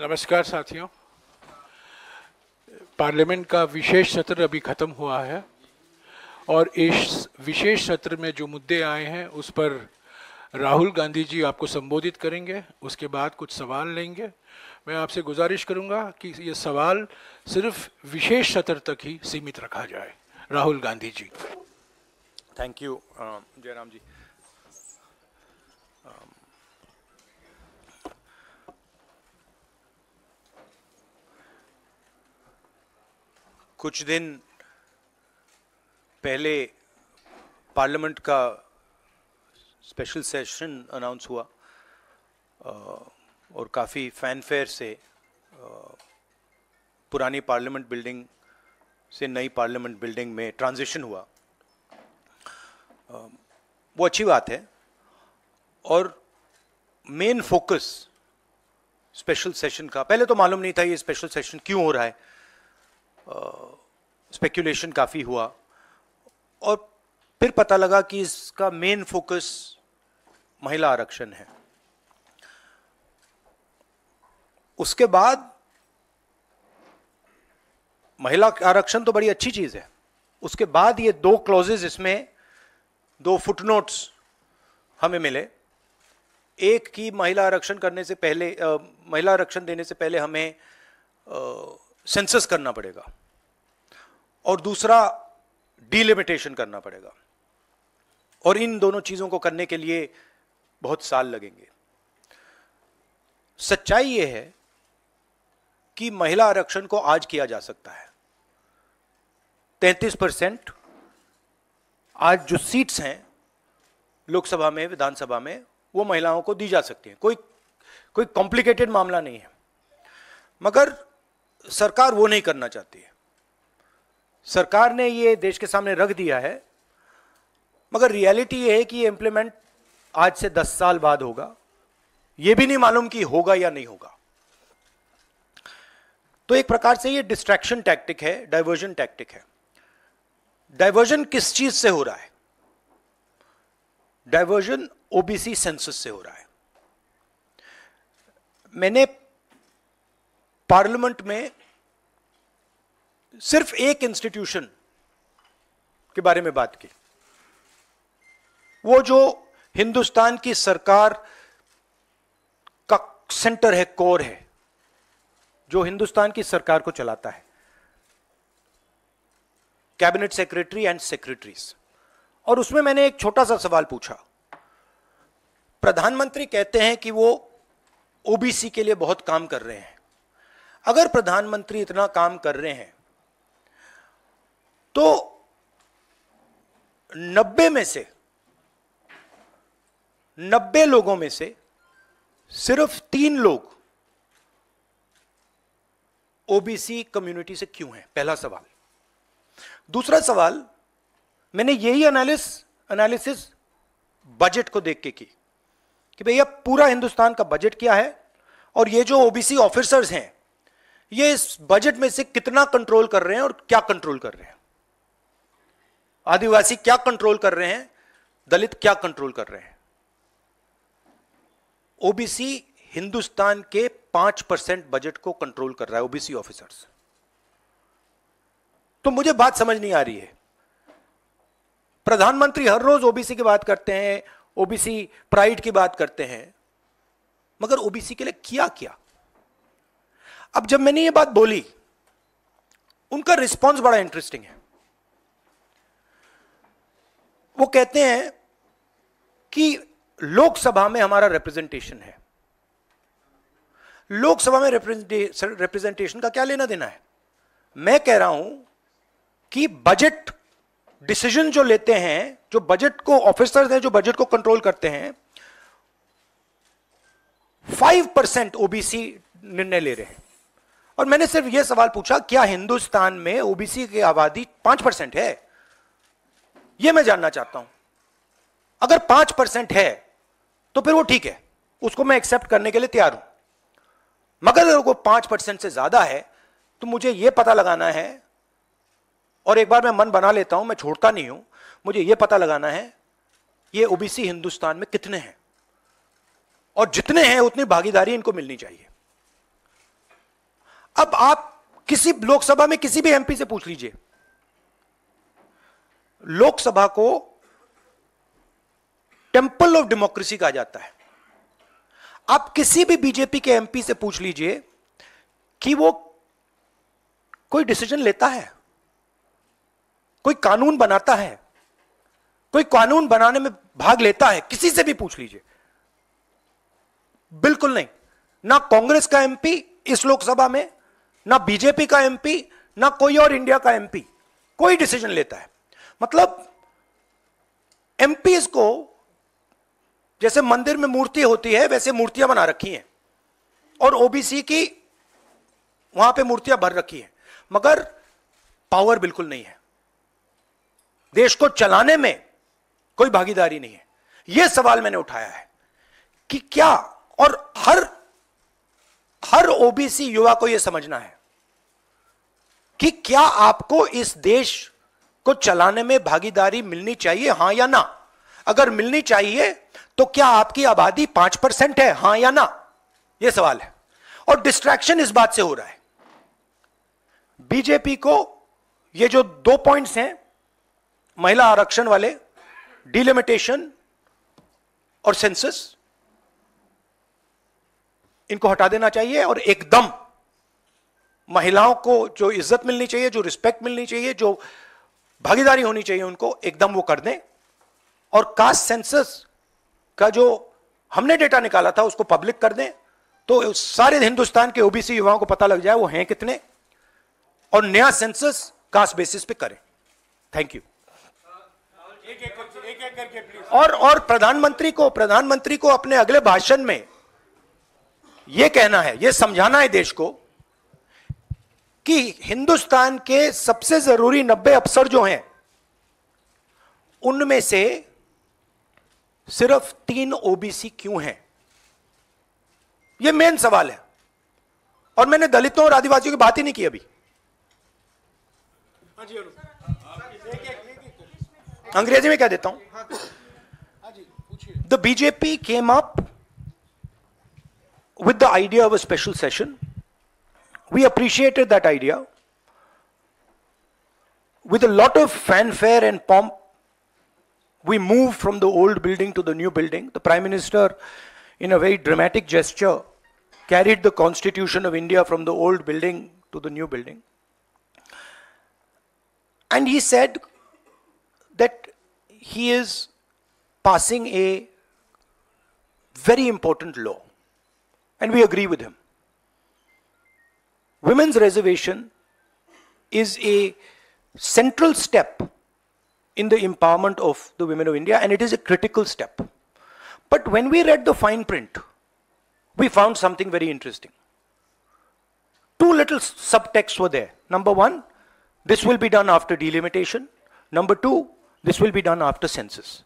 नमस्कार साथियों पार्लियामेंट का विशेष सत्र अभी ख़त्म हुआ है और इस विशेष सत्र में जो मुद्दे आए हैं उस पर राहुल गांधी जी आपको संबोधित करेंगे उसके बाद कुछ सवाल लेंगे मैं आपसे गुजारिश करूंगा कि ये सवाल सिर्फ विशेष सत्र तक ही सीमित रखा जाए Rahul Gandhi ji thank you uh, Jairam ji कुछ दिन पहले पार्लियामेंट का स्पेशल सेशन अनाउंस हुआ और काफ़ी फैनफेयर से पुरानी पार्लियामेंट बिल्डिंग से नई पार्लियामेंट बिल्डिंग में ट्रांजिशन हुआ वो अच्छी बात है और मेन फोकस स्पेशल सेशन का पहले तो मालूम नहीं था ये स्पेशल सेशन क्यों हो रहा है स्पेकुलेशन काफ़ी हुआ और फिर पता लगा कि इसका मेन फोकस महिला आरक्षण है उसके बाद महिला आरक्षण तो बड़ी अच्छी चीज़ है उसके बाद ये दो क्लॉजेज इसमें दो फुटनोट्स हमें मिले एक की महिला आरक्षण करने से पहले आ, महिला आरक्षण देने से पहले हमें सेंसस करना पड़ेगा और दूसरा डिलिमिटेशन करना पड़ेगा और इन दोनों चीजों को करने के लिए बहुत साल लगेंगे सच्चाई यह है कि महिला आरक्षण को आज किया जा सकता है 33 परसेंट आज जो सीट्स हैं लोकसभा में विधानसभा में वो महिलाओं को दी जा सकती हैं कोई कोई कॉम्प्लिकेटेड मामला नहीं है मगर सरकार वो नहीं करना चाहती है सरकार ने ये देश के सामने रख दिया है मगर रियलिटी ये है कि ये इम्प्लीमेंट आज से दस साल बाद होगा ये भी नहीं मालूम कि होगा या नहीं होगा तो एक प्रकार से ये डिस्ट्रैक्शन टैक्टिक है डाइवर्जन टैक्टिक है डाइवर्जन किस चीज से हो रहा है डाइवर्जन ओबीसी सेंसस से हो रहा है मैंने पार्लियामेंट में सिर्फ एक इंस्टीट्यूशन के बारे में बात की वो जो हिंदुस्तान की सरकार का सेंटर है कोर है जो हिंदुस्तान की सरकार को चलाता है कैबिनेट सेक्रेटरी एंड सेक्रेटरीज और उसमें मैंने एक छोटा सा सवाल पूछा प्रधानमंत्री कहते हैं कि वो ओबीसी के लिए बहुत काम कर रहे हैं अगर प्रधानमंत्री इतना काम कर रहे हैं तो नब्बे में से नब्बे लोगों में से सिर्फ तीन लोग ओबीसी कम्युनिटी से क्यों हैं पहला सवाल दूसरा सवाल मैंने यही एनालिस एनालिसिस बजट को देख के की कि भैया पूरा हिंदुस्तान का बजट क्या है और ये जो ओबीसी ऑफिसर्स हैं ये इस बजट में से कितना कंट्रोल कर रहे हैं और क्या कंट्रोल कर रहे हैं आदिवासी क्या कंट्रोल कर रहे हैं दलित क्या कंट्रोल कर रहे हैं ओबीसी हिंदुस्तान के पांच परसेंट बजट को कंट्रोल कर रहा है ओबीसी ऑफिसर्स तो मुझे बात समझ नहीं आ रही है प्रधानमंत्री हर रोज ओबीसी की बात करते हैं ओबीसी प्राइड की बात करते हैं मगर ओबीसी के लिए किया क्या अब जब मैंने ये बात बोली उनका रिस्पॉन्स बड़ा इंटरेस्टिंग है वो कहते हैं कि लोकसभा में हमारा रिप्रेजेंटेशन है लोकसभा में रिप्रेजेंटेशन का क्या लेना देना है मैं कह रहा हूं कि बजट डिसीजन जो लेते हैं जो बजट को ऑफिसर्स हैं जो बजट को कंट्रोल करते हैं फाइव परसेंट ओबीसी निर्णय ले रहे हैं और मैंने सिर्फ यह सवाल पूछा क्या हिंदुस्तान में ओबीसी की आबादी पांच परसेंट है यह मैं जानना चाहता हूं अगर पांच परसेंट है तो फिर वो ठीक है उसको मैं एक्सेप्ट करने के लिए तैयार हूं मगर अगर वो पांच परसेंट से ज्यादा है तो मुझे यह पता लगाना है और एक बार मैं मन बना लेता हूं मैं छोड़ता नहीं हूं मुझे यह पता लगाना है ये ओबीसी हिंदुस्तान में कितने हैं और जितने हैं उतनी भागीदारी इनको मिलनी चाहिए अब आप किसी लोकसभा में किसी भी एमपी से पूछ लीजिए लोकसभा को टेम्पल ऑफ डेमोक्रेसी कहा जाता है आप किसी भी बीजेपी के एमपी से पूछ लीजिए कि वो कोई डिसीजन लेता है कोई कानून बनाता है कोई कानून बनाने में भाग लेता है किसी से भी पूछ लीजिए बिल्कुल नहीं ना कांग्रेस का एमपी इस लोकसभा में ना बीजेपी का एमपी ना कोई और इंडिया का एमपी कोई डिसीजन लेता है मतलब एमपीज को जैसे मंदिर में मूर्ति होती है वैसे मूर्तियां बना रखी हैं और ओबीसी की वहां पे मूर्तियां भर रखी हैं मगर पावर बिल्कुल नहीं है देश को चलाने में कोई भागीदारी नहीं है यह सवाल मैंने उठाया है कि क्या और हर हर ओबीसी युवा को यह समझना है कि क्या आपको इस देश को चलाने में भागीदारी मिलनी चाहिए हां या ना अगर मिलनी चाहिए तो क्या आपकी आबादी पांच परसेंट है हां या ना यह सवाल है और डिस्ट्रैक्शन इस बात से हो रहा है बीजेपी को ये जो दो पॉइंट्स हैं महिला आरक्षण वाले डिलिमिटेशन और सेंसस इनको हटा देना चाहिए और एकदम महिलाओं को जो इज्जत मिलनी चाहिए जो रिस्पेक्ट मिलनी चाहिए जो भागीदारी होनी चाहिए उनको एकदम वो कर दें और कास्ट सेंसस का जो हमने डेटा निकाला था उसको पब्लिक कर दें तो सारे हिंदुस्तान के ओबीसी युवाओं को पता लग जाए वो हैं कितने और नया सेंसस कास्ट बेसिस पे करें थैंक यू एक एक एक एक करके प्लीज और और प्रधानमंत्री को प्रधानमंत्री को अपने अगले भाषण में यह कहना है यह समझाना है देश को कि हिंदुस्तान के सबसे जरूरी नब्बे अफसर जो हैं उनमें से सिर्फ तीन ओबीसी क्यों हैं यह मेन सवाल है और मैंने दलितों और आदिवासियों की बात ही नहीं की अभी अंग्रेजी में क्या देता हूं the BJP came up with the idea of a special session We appreciated that idea. With a lot of fanfare and pomp, we moved from the old building to the new building. The Prime Minister, in a very dramatic gesture, carried the Constitution of India from the old building to the new building. And he said that he is passing a very important law. And we agree with him. Women's reservation is a central step in the empowerment of the women of India, and it is a critical step. But when we read the fine print, we found something very interesting. Two little subtexts were there. Number one, this will be done after delimitation. Number two, this will be done after census.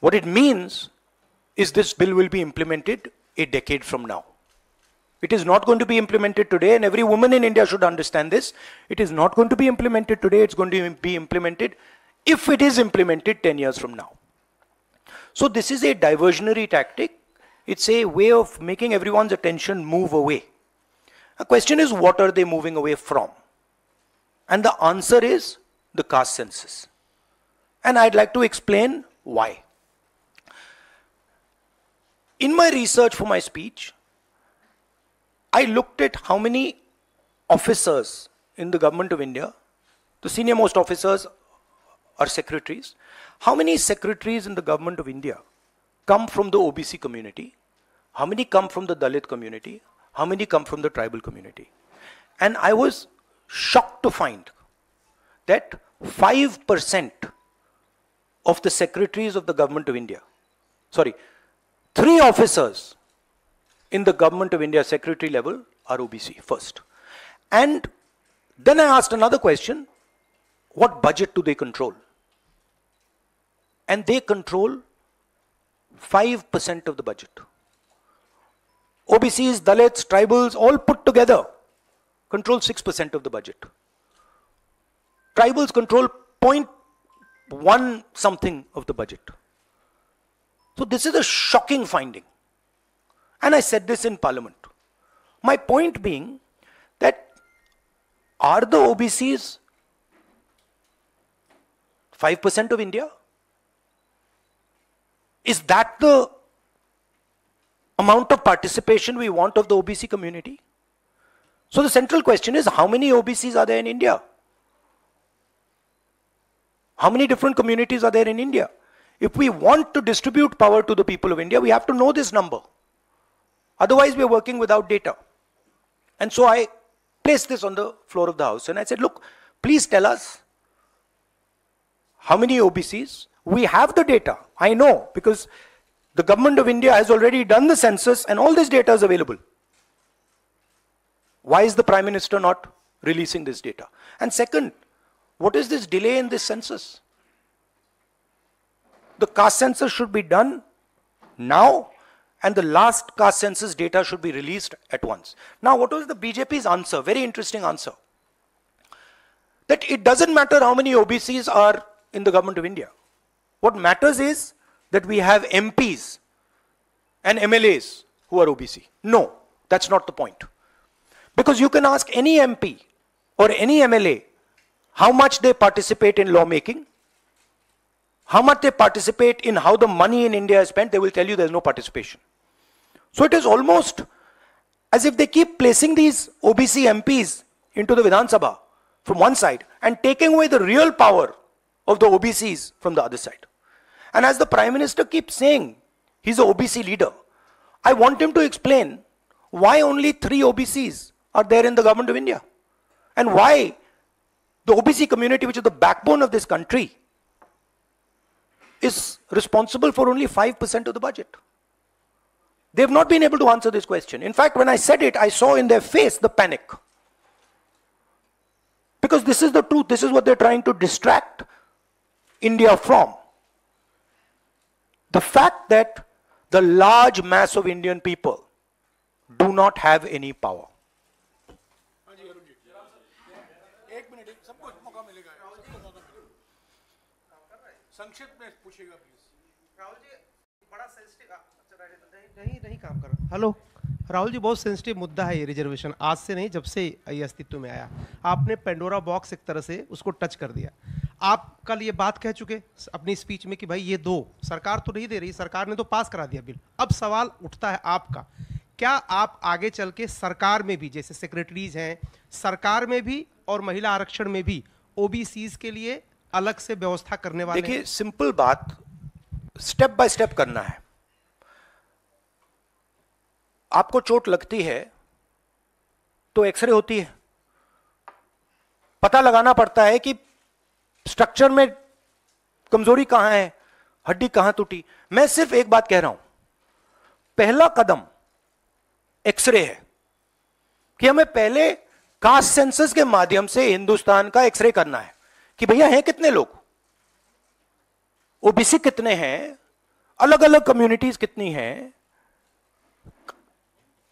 What it means is this bill will be implemented a decade from now. It is not going to be implemented today, and every woman in India should understand this. It is not going to be implemented today, it's going to be implemented if it is implemented 10 years from now. So, this is a diversionary tactic. It's a way of making everyone's attention move away. The question is, what are they moving away from? And the answer is the caste census. And I'd like to explain why. In my research for my speech, I looked at how many officers in the government of India, the senior most officers are secretaries. How many secretaries in the government of India come from the OBC community? How many come from the Dalit community? How many come from the tribal community? And I was shocked to find that 5% of the secretaries of the government of India, sorry, three officers in the Government of India secretary level are OBC first. And then I asked another question what budget do they control? And they control 5% of the budget. OBCs, Dalits, tribals, all put together control 6% of the budget. Tribals control 0.1 something of the budget. So, this is a shocking finding. And I said this in parliament. My point being that are the OBCs 5% of India? Is that the amount of participation we want of the OBC community? So the central question is how many OBCs are there in India? How many different communities are there in India? If we want to distribute power to the people of India, we have to know this number. Otherwise, we're working without data. And so I placed this on the floor of the house and I said, look, please tell us how many OBCs. We have the data. I know because the government of India has already done the census and all this data is available. Why is the prime minister not releasing this data? And second, what is this delay in this census? The caste census should be done now and the last caste census data should be released at once. Now, what was the BJP's answer? Very interesting answer. That it doesn't matter how many OBCs are in the government of India. What matters is that we have MPs and MLAs who are OBC. No, that's not the point. Because you can ask any MP or any MLA how much they participate in lawmaking, how much they participate in how the money in India is spent, they will tell you there's no participation. So it is almost as if they keep placing these OBC MPs into the Vidhan Sabha from one side and taking away the real power of the OBCs from the other side. And as the Prime Minister keeps saying, he's an OBC leader, I want him to explain why only three OBCs are there in the government of India and why the OBC community, which is the backbone of this country, is responsible for only 5% of the budget. They've not been able to answer this question. In fact, when I said it, I saw in their face the panic. Because this is the truth, this is what they're trying to distract India from. The fact that the large mass of Indian people do not have any power. संक्षिप्त में पूछेगा please Rahul जी बड़ा sensitive तो तो नहीं नहीं काम कर रहा हेलो राहुल जी बहुत सेंसिटिव मुद्दा है ये रिजर्वेशन आज से नहीं जब से ये अस्तित्व में आया आपने पेंडोरा बॉक्स एक तरह से उसको टच कर दिया आप कल ये बात कह चुके अपनी स्पीच में कि भाई ये दो सरकार तो नहीं दे रही सरकार ने तो पास करा दिया बिल अब सवाल उठता है आपका क्या आप आगे चल के सरकार में भी जैसे सेक्रेटरीज हैं सरकार में भी और महिला आरक्षण में भी ओ के लिए अलग से व्यवस्था करने वाले देखिए सिंपल बात स्टेप बाय स्टेप करना है आपको चोट लगती है तो एक्सरे होती है पता लगाना पड़ता है कि स्ट्रक्चर में कमजोरी कहां है हड्डी कहां टूटी मैं सिर्फ एक बात कह रहा हूं पहला कदम एक्सरे है कि हमें पहले कास्ट सेंसस के माध्यम से हिंदुस्तान का एक्सरे करना है कि भैया हैं कितने लोग ओबीसी कितने हैं अलग अलग कम्युनिटीज कितनी हैं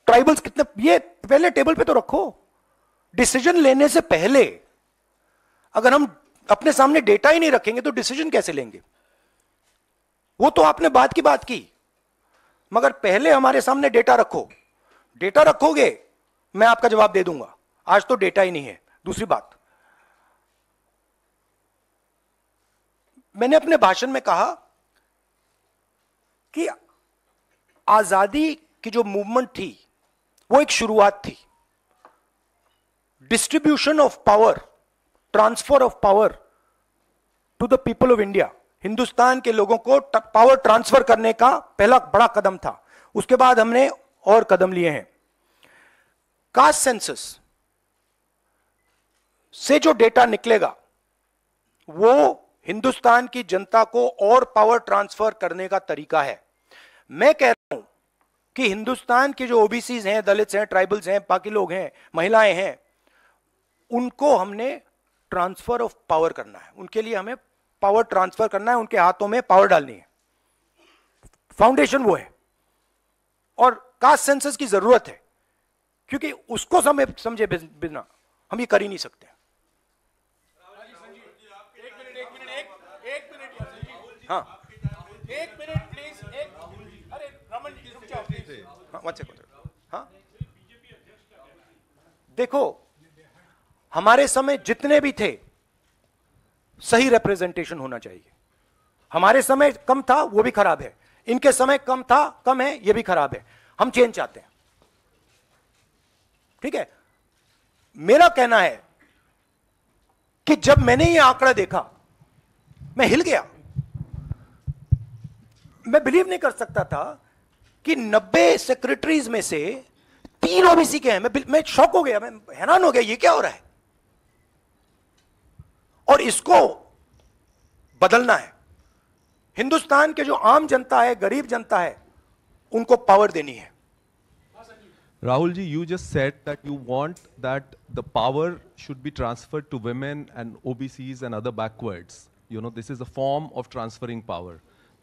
ट्राइबल्स कितने ये पहले टेबल पे तो रखो डिसीजन लेने से पहले अगर हम अपने सामने डेटा ही नहीं रखेंगे तो डिसीजन कैसे लेंगे वो तो आपने बात की बात की मगर पहले हमारे सामने डेटा रखो डेटा रखोगे मैं आपका जवाब दे दूंगा आज तो डेटा ही नहीं है दूसरी बात मैंने अपने भाषण में कहा कि आजादी की जो मूवमेंट थी वो एक शुरुआत थी distribution of power transfer of power to the people of India Hindustan के लोगों को पावर ट्रांसफर करने का पहला बड़ा कदम था उसके बाद हमने और कदम लिए हैं कास्ट सेंसस से जो डेटा निकलेगा वो हिंदुस्तान की जनता को और पावर ट्रांसफर करने का तरीका है मैं कह कि हिंदुस्तान के जो ओबीसी हैं दलित हैं ट्राइबल्स हैं बाकी लोग हैं महिलाएं हैं उनको हमने ट्रांसफर ऑफ पावर करना है उनके लिए हमें पावर ट्रांसफर करना है उनके हाथों में पावर डालनी है फाउंडेशन वो है और कास्ट सेंसस की जरूरत है क्योंकि उसको समय समझे बिना हम ये कर ही नहीं सकते हाँ हाँ हाँ देखो हमारे समय जितने भी थे सही रिप्रेजेंटेशन होना चाहिए हमारे समय कम था वो भी खराब है इनके समय कम था कम है ये भी खराब है हम चेंज चाहते हैं ठीक है मेरा कहना है कि जब मैंने ये आंकड़ा देखा मैं हिल गया मैं बिलीव नहीं कर सकता था कि 90 सेक्रेटरीज में से तीन ओबीसी के हैं मैं मैं शौक हो गया मैं हैरान हो गया ये क्या हो रहा है और इसको बदलना है हिंदुस्तान के जो आम जनता है गरीब जनता है उनको पावर देनी है Rahul ji you just set that you want that the power should be transferred to women and OBC and you know this is a form of transferring power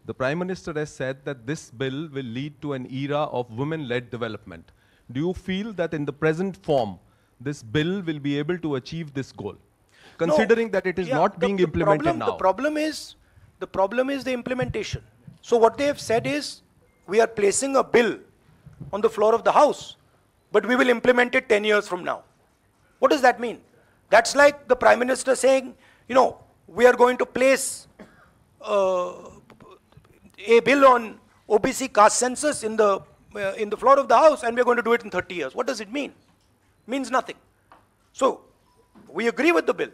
The Prime Minister has said that this bill will lead to an era of women-led development. Do you feel that in the present form, this bill will be able to achieve this goal? Considering no, that it is yeah, not the, being the implemented problem, now. The problem is, the problem is the implementation. So what they have said is, we are placing a bill on the floor of the house, but we will implement it 10 years from now. What does that mean? That's like the Prime Minister saying, you know, we are going to place uh, a bill on OBC caste census in the, uh, in the floor of the house and we're going to do it in 30 years. What does it mean? Means nothing. So we agree with the bill.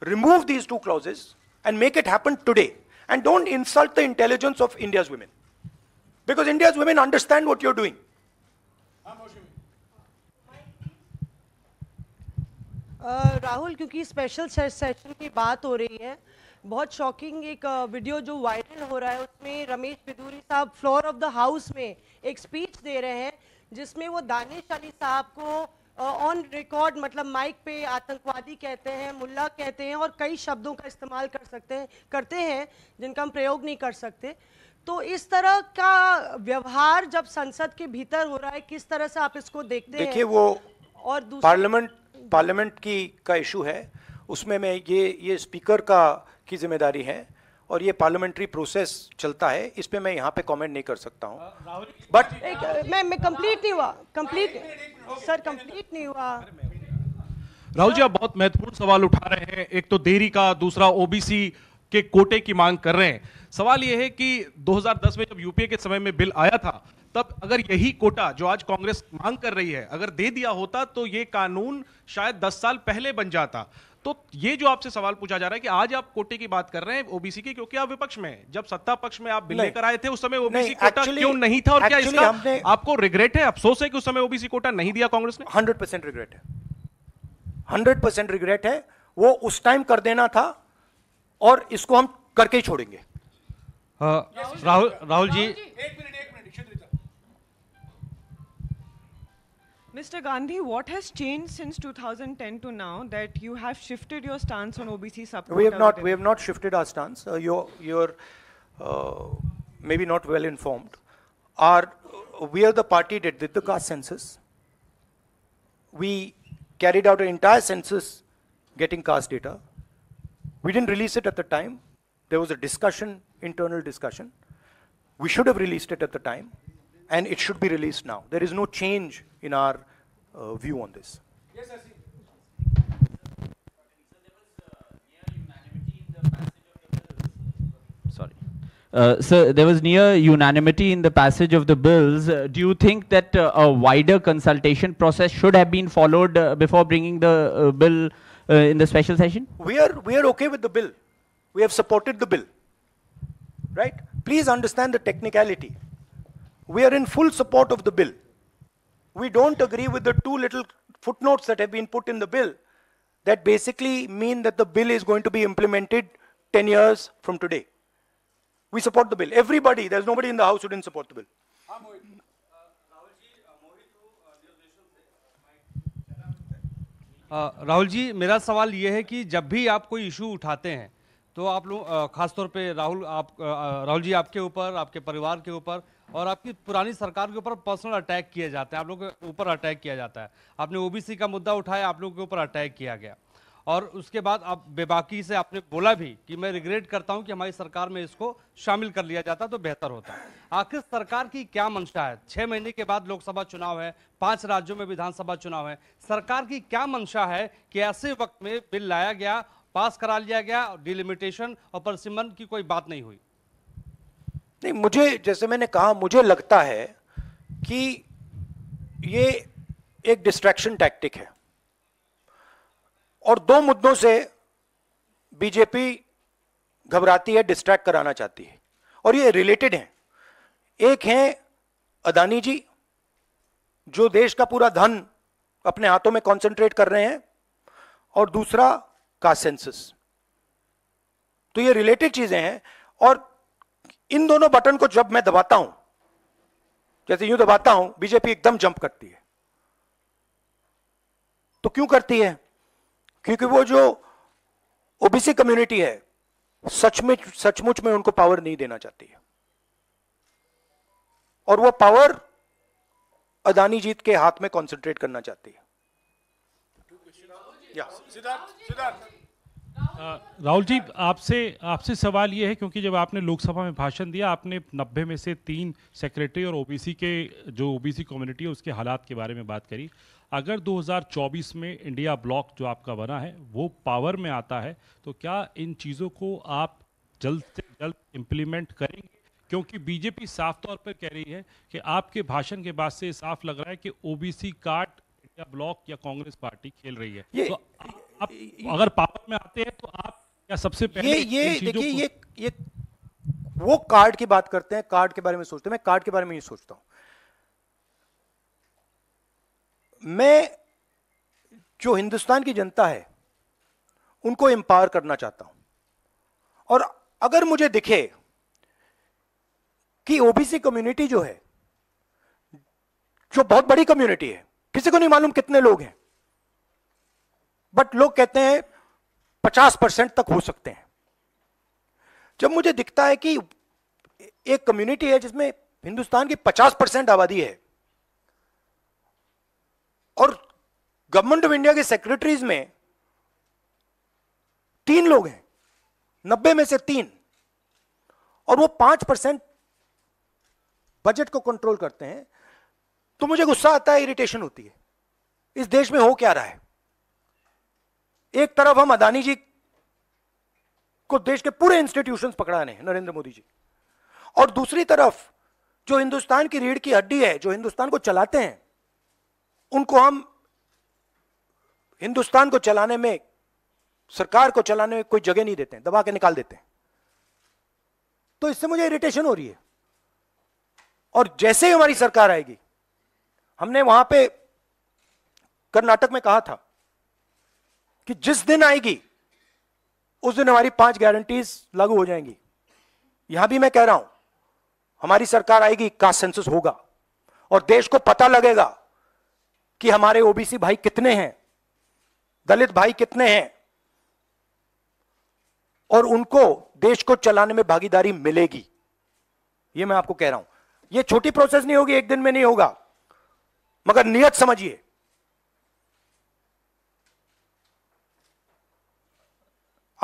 Remove these two clauses and make it happen today. And don't insult the intelligence of India's women. Because India's women understand what you're doing. Uh, Rahul क्योंकि special session की बात हो रही है बहुत shocking एक video uh, जो viral हो रहा है उसमें रमेश बिदूरी साहब फ्लोर ऑफ द हाउस में एक स्पीच दे रहे हैं जिसमें वो दानिश अली साहब को ऑन uh, रिकॉर्ड मतलब माइक पे आतंकवादी कहते हैं मुल्ला कहते हैं और कई शब्दों का इस्तेमाल कर सकते हैं करते हैं जिनका हम प्रयोग नहीं कर सकते तो इस तरह का व्यवहार जब संसद के भीतर हो रहा है किस तरह से आप इसको देखते हैं देखिए वो और पार्लियामेंट पार्लियामेंट की का इशू है उसमें मैं ये ये स्पीकर का की जिम्मेदारी है और ये पार्लियामेंट्री प्रोसेस चलता है इस पर मैं यहाँ पे कमेंट नहीं कर सकता हूँ बट मैं मैं कंप्लीट नहीं हुआ कंप्लीट सर कंप्लीट नहीं हुआ राहुल जी आप बहुत महत्वपूर्ण सवाल उठा रहे हैं एक तो देरी का दूसरा ओबीसी के कोटे की मांग कर रहे हैं सवाल यह है कि 2010 में जब यूपीए के समय में बिल आया था तब अगर यही कोटा जो आज कांग्रेस मांग कर रही है अगर दे दिया होता तो ये कानून शायद दस साल पहले बन जाता तो ये जो आपसे सवाल पूछा जा रहा है कि आज आप कोटे की बात कर रहे हैं ओबीसी की क्योंकि आप विपक्ष में जब सत्ता पक्ष में आप बिल लेकर आए थे उस समय ओबीसी कोटा actually, क्यों नहीं था और क्या इसका आपको रिग्रेट है अफसोस है कि उस समय ओबीसी कोटा नहीं दिया कांग्रेस ने हंड्रेड परसेंट रिग्रेट है हंड्रेड परसेंट रिग्रेट है वो उस टाइम कर देना था और इसको हम करके ही छोड़ेंगे राहुल राहुल जी एक minute Mr. Gandhi, what has changed since 2010 to now that you have shifted your stance on OBC support? We have not. We have not shifted our stance. Uh, you're you're uh, maybe not well informed. Our we are the party that did the caste census. We carried out an entire census getting caste data. We didn't release it at the time. There was a discussion, internal discussion. We should have released it at the time and it should be released now. There is no change in our uh, view on this. Yes, I see. Uh, so there was near unanimity in the passage of the bills. Uh, do you think that uh, a wider consultation process should have been followed uh, before bringing the uh, bill uh, in the special session? We are we are okay with the bill. We have supported the bill. Right? Please understand the technicality. We are in full support of the bill. We don't agree with the two little footnotes that have been put in the bill that basically mean that the bill is going to be implemented 10 years from today. We support the bill. Everybody, there's nobody in the House who didn't support the bill. Rahul ji uh, uh, uh, मेरा सवाल ये है कि जब भी आप कोई issue उठाते हैं तो आप लोग खासतौर पे राहुल आप राहुल जी आपके ऊपर आपके परिवार के ऊपर और आपकी पुरानी सरकार के ऊपर पर्सनल अटैक किए जाते हैं आप लोगों के ऊपर अटैक किया जाता है आपने ओबीसी का मुद्दा उठाया आप लोगों के ऊपर अटैक किया गया और उसके बाद आप बेबाकी से आपने बोला भी कि मैं रिग्रेट करता हूं कि हमारी सरकार में इसको शामिल कर लिया जाता तो बेहतर होता आखिर सरकार की क्या मंशा है छह महीने के बाद लोकसभा चुनाव है पांच राज्यों में विधानसभा चुनाव है सरकार की क्या मंशा है कि ऐसे वक्त में बिल लाया गया पास करा लिया गया डिलिमिटेशन और परसिमन की कोई बात नहीं हुई नहीं मुझे जैसे मैंने कहा मुझे लगता है कि ये एक डिस्ट्रैक्शन टैक्टिक है और दो मुद्दों से बीजेपी घबराती है डिस्ट्रैक्ट कराना चाहती है और ये रिलेटेड हैं एक हैं अदानी जी जो देश का पूरा धन अपने हाथों में कंसंट्रेट कर रहे हैं और दूसरा का सेंसस तो ये रिलेटेड चीजें हैं और इन दोनों बटन को जब मैं दबाता हूं जैसे यूं दबाता हूं बीजेपी एकदम जंप करती है तो क्यों करती है क्योंकि वो जो ओबीसी कम्युनिटी है सच में सचमुच में उनको पावर नहीं देना चाहती है और वो पावर अदानी जीत के हाथ में कॉन्सेंट्रेट करना चाहती है सिद्धार्थ सिद्धार्थ राहुल जी आपसे आपसे सवाल ये है क्योंकि जब आपने लोकसभा में भाषण दिया आपने नब्बे में से तीन सेक्रेटरी और ओबीसी के जो ओबीसी कम्युनिटी है उसके हालात के बारे में बात करी अगर 2024 में इंडिया ब्लॉक जो आपका बना है वो पावर में आता है तो क्या इन चीज़ों को आप जल्द से जल्द इम्प्लीमेंट करेंगे क्योंकि बीजेपी साफ तौर पर कह रही है कि आपके भाषण के बाद से साफ लग रहा है कि ओबीसी कार्ड इंडिया ब्लॉक या कांग्रेस पार्टी खेल रही है तो आप आप अगर पावर में आते हैं तो आप क्या सबसे पहले ये ये देखिए ये ये वो कार्ड की बात करते हैं कार्ड के बारे में सोचते हैं मैं कार्ड के बारे में ही सोचता हूं मैं जो हिंदुस्तान की जनता है उनको एम्पावर करना चाहता हूं और अगर मुझे दिखे कि ओबीसी कम्युनिटी जो है जो बहुत बड़ी कम्युनिटी है किसी को नहीं मालूम कितने लोग हैं बट लोग कहते हैं पचास परसेंट तक हो सकते हैं जब मुझे दिखता है कि एक कम्युनिटी है जिसमें हिंदुस्तान की पचास परसेंट आबादी है और गवर्नमेंट ऑफ इंडिया के सेक्रेटरीज में तीन लोग हैं नब्बे में से तीन और वो पांच परसेंट बजट को कंट्रोल करते हैं तो मुझे गुस्सा आता है इरिटेशन होती है इस देश में हो क्या रहा है एक तरफ हम अदानी जी को देश के पूरे इंस्टीट्यूशन पकड़ाने हैं नरेंद्र मोदी जी और दूसरी तरफ जो हिंदुस्तान की रीढ़ की हड्डी है जो हिंदुस्तान को चलाते हैं उनको हम हिंदुस्तान को चलाने में सरकार को चलाने में कोई जगह नहीं देते हैं दबा के निकाल देते हैं तो इससे मुझे इरिटेशन हो रही है और जैसे ही हमारी सरकार आएगी हमने वहां पे कर्नाटक में कहा था कि जिस दिन आएगी उस दिन हमारी पांच गारंटीज लागू हो जाएंगी यहां भी मैं कह रहा हूं हमारी सरकार आएगी का सेंसस होगा और देश को पता लगेगा कि हमारे ओबीसी भाई कितने हैं दलित भाई कितने हैं और उनको देश को चलाने में भागीदारी मिलेगी यह मैं आपको कह रहा हूं यह छोटी प्रोसेस नहीं होगी एक दिन में नहीं होगा मगर नियत समझिए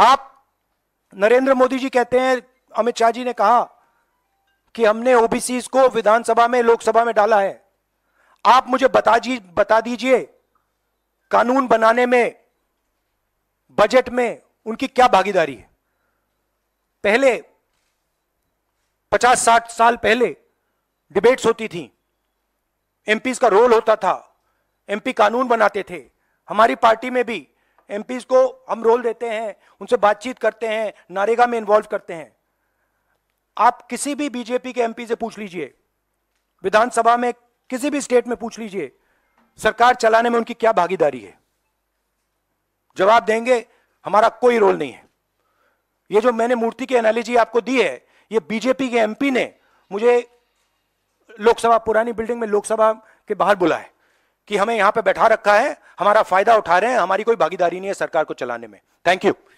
आप नरेंद्र मोदी जी कहते हैं अमित शाह जी ने कहा कि हमने ओबीसी को विधानसभा में लोकसभा में डाला है आप मुझे बता जी बता दीजिए कानून बनाने में बजट में उनकी क्या भागीदारी है पहले 50-60 साल पहले डिबेट्स होती थी एमपीज का रोल होता था एमपी कानून बनाते थे हमारी पार्टी में भी एम को हम रोल देते हैं उनसे बातचीत करते हैं नारेगा में इन्वॉल्व करते हैं आप किसी भी बीजेपी के एमपी से पूछ लीजिए विधानसभा में किसी भी स्टेट में पूछ लीजिए सरकार चलाने में उनकी क्या भागीदारी है जवाब देंगे हमारा कोई रोल नहीं है ये जो मैंने मूर्ति की एनालिजी आपको दी है ये बीजेपी के एमपी ने मुझे लोकसभा पुरानी बिल्डिंग में लोकसभा के बाहर बुलाया कि हमें यहां पे बैठा रखा है हमारा फायदा उठा रहे हैं हमारी कोई भागीदारी नहीं है सरकार को चलाने में थैंक यू